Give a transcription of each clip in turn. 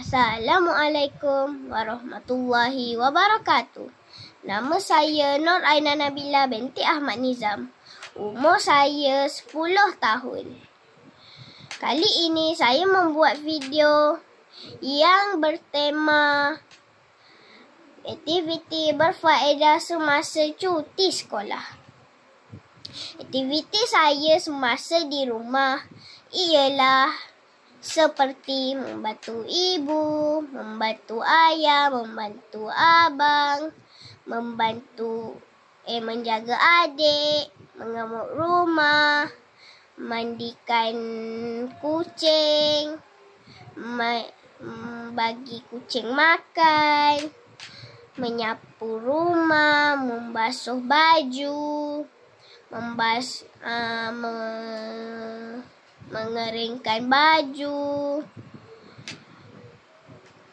Assalamualaikum warahmatullahi wabarakatuh. Nama saya Nur Aina Nabila binti Ahmad Nizam. Umur saya 10 tahun. Kali ini saya membuat video yang bertema aktiviti berfaedah semasa cuti sekolah. Aktiviti saya semasa di rumah ialah seperti membantu ibu, membantu ayah, membantu abang, membantu eh menjaga adik, mengemuk rumah, mandikan kucing, ma- bagi kucing makan, menyapu rumah, membasuh baju, membas uh, mengeringkan baju,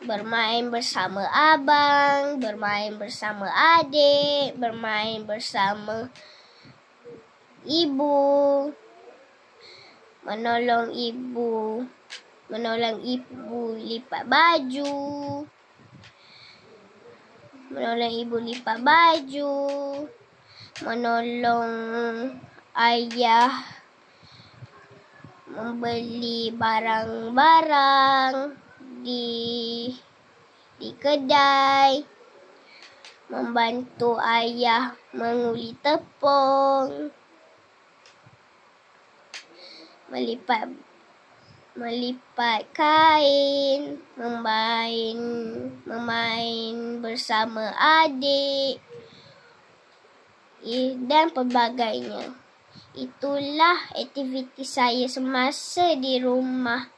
bermain bersama abang, bermain bersama adik, bermain bersama ibu, menolong ibu, menolong ibu lipat baju, menolong ibu lipat baju, menolong ayah Membeli barang-barang di di kedai membantu ayah menguli tepung melipat melipat kain memain, memain bersama adik dan pelbagainya itulah aktiviti saya semasa di rumah.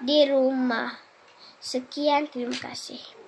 Di rumah. Sekian, terima kasih.